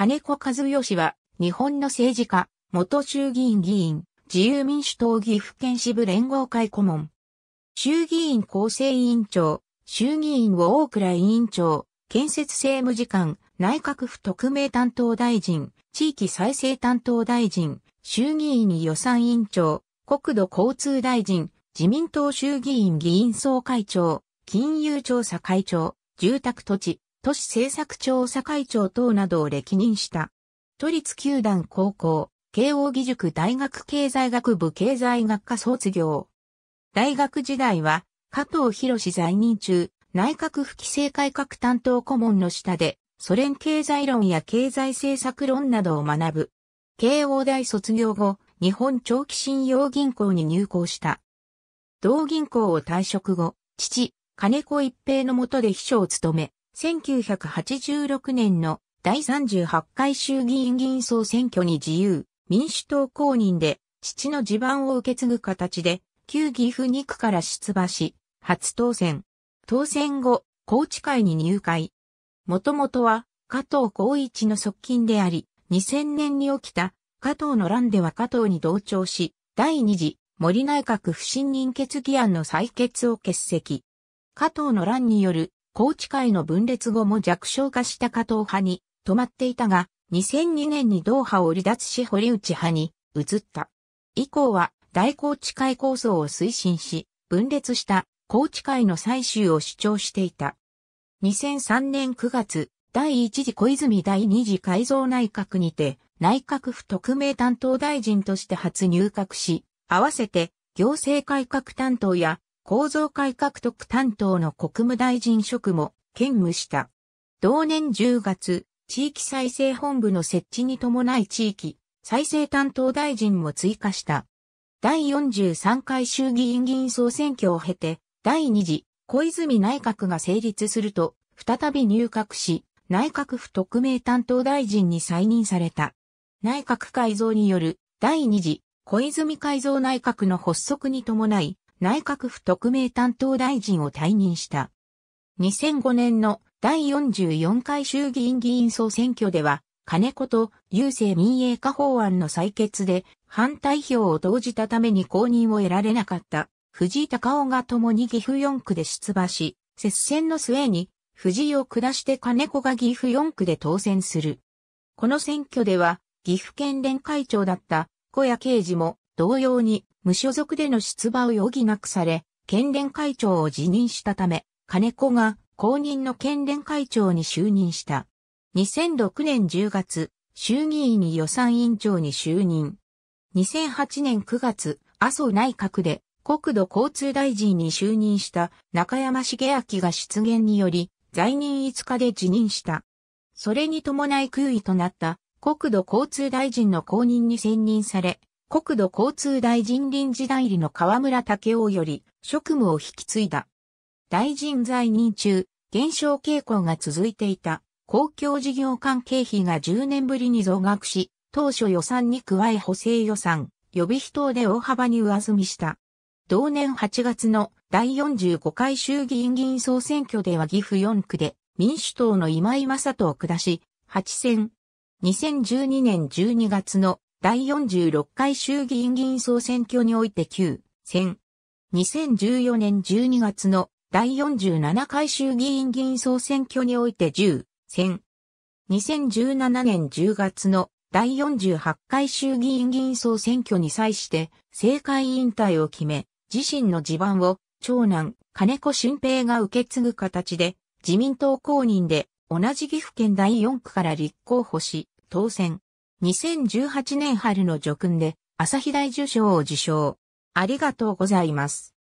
金子和義は、日本の政治家、元衆議院議員、自由民主党岐阜県支部連合会顧問。衆議院厚生委員長、衆議院を大倉委員長、建設政務次官、内閣府特命担当大臣、地域再生担当大臣、衆議院予算委員長、国土交通大臣、自民党衆議院議員総会長、金融調査会長、住宅土地、都市政策庁会町等などを歴任した。都立球団高校、慶応義塾大学経済学部経済学科卒業。大学時代は、加藤博士在任中、内閣府規制改革担当顧問の下で、ソ連経済論や経済政策論などを学ぶ。慶応大卒業後、日本長期信用銀行に入行した。同銀行を退職後、父、金子一平のもとで秘書を務め、1986年の第38回衆議院議員総選挙に自由、民主党公認で、父の地盤を受け継ぐ形で、旧岐阜2区から出馬し、初当選。当選後、高知会に入会。もともとは、加藤光一の側近であり、2000年に起きた、加藤の乱では加藤に同調し、第2次、森内閣不信任決議案の採決を欠席。加藤の乱による高知会の分裂後も弱小化した加藤派に止まっていたが、2002年に同派を離脱し堀内派に移った。以降は大高知会構想を推進し、分裂した高知会の最終を主張していた。2003年9月、第1次小泉第2次改造内閣にて、内閣府特命担当大臣として初入閣し、合わせて行政改革担当や構造改革特担当の国務大臣職も兼務した。同年10月、地域再生本部の設置に伴い地域再生担当大臣も追加した。第43回衆議院議員総選挙を経て、第2次小泉内閣が成立すると、再び入閣し、内閣府特命担当大臣に再任された。内閣改造による第2次小泉改造内閣の発足に伴い、内閣府特命担当大臣を退任した。2005年の第44回衆議院議員総選挙では、金子と郵政民営化法案の採決で反対票を投じたために公認を得られなかった藤井隆夫が共に岐阜4区で出馬し、接戦の末に藤井を下して金子が岐阜4区で当選する。この選挙では岐阜県連会長だった小谷刑事も同様に無所属での出馬を余儀なくされ、県連会長を辞任したため、金子が公認の県連会長に就任した。2006年10月、衆議院に予算委員長に就任。2008年9月、麻生内閣で国土交通大臣に就任した中山茂明が出現により、在任5日で辞任した。それに伴い空位となった国土交通大臣の後任に選任され、国土交通大臣臨時代理の河村武雄より職務を引き継いだ。大臣在任中、減少傾向が続いていた公共事業関係費が10年ぶりに増額し、当初予算に加え補正予算、予備費等で大幅に上積みした。同年8月の第45回衆議院議員総選挙では岐阜4区で民主党の今井正人を下し、8選。2012年12月の第46回衆議院議員総選挙において9選。2014年12月の第47回衆議院議員総選挙において10選。2017年10月の第48回衆議院議員総選挙に際して政界引退を決め、自身の地盤を長男金子俊平が受け継ぐ形で自民党公認で同じ岐阜県第4区から立候補し、当選。2018年春の叙勲で朝日大受賞を受賞。ありがとうございます。